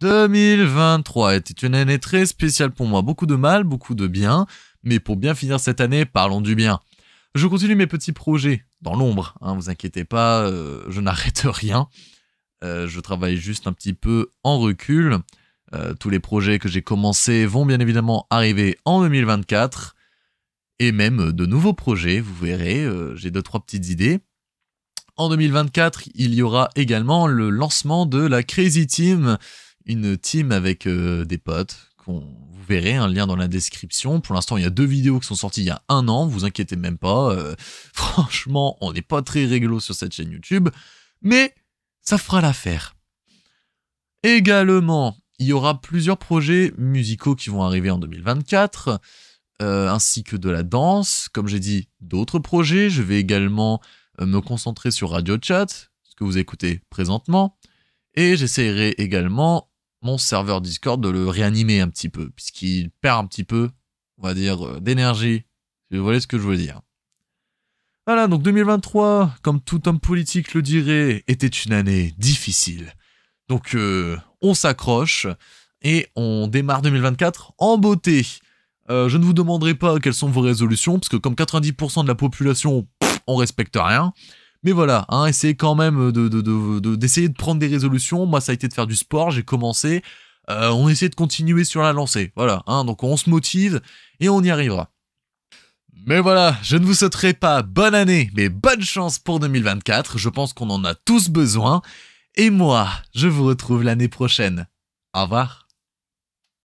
2023 était une année très spéciale pour moi, beaucoup de mal, beaucoup de bien, mais pour bien finir cette année, parlons du bien. Je continue mes petits projets dans l'ombre, hein, vous inquiétez pas, euh, je n'arrête rien. Euh, je travaille juste un petit peu en recul. Euh, tous les projets que j'ai commencés vont bien évidemment arriver en 2024. Et même de nouveaux projets, vous verrez, j'ai deux, trois petites idées. En 2024, il y aura également le lancement de la Crazy Team, une team avec euh, des potes. Vous verrez un lien dans la description. Pour l'instant, il y a deux vidéos qui sont sorties il y a un an. Vous inquiétez même pas. Euh, franchement, on n'est pas très réglo sur cette chaîne YouTube, mais ça fera l'affaire. Également, il y aura plusieurs projets musicaux qui vont arriver en 2024, euh, ainsi que de la danse. Comme j'ai dit, d'autres projets. Je vais également me concentrer sur Radio Chat, ce que vous écoutez présentement. Et j'essaierai également mon serveur Discord de le réanimer un petit peu, puisqu'il perd un petit peu, on va dire, euh, d'énergie. Vous voyez ce que je veux dire. Voilà, donc 2023, comme tout homme politique le dirait, était une année difficile. Donc euh, on s'accroche et on démarre 2024 en beauté. Euh, je ne vous demanderai pas quelles sont vos résolutions, parce comme 90% de la population, on on respecte rien. Mais voilà, hein, essayez quand même d'essayer de, de, prendre des résolutions. Moi, ça a été de faire du sport, j'ai commencé. Euh, on essaie de continuer sur la lancée. Voilà, hein, donc on se motive et on y arrivera. Mais voilà, je ne vous souhaiterai pas bonne année, mais bonne chance pour 2024. Je pense qu'on en a tous besoin. Et moi, je vous retrouve l'année prochaine. Au revoir.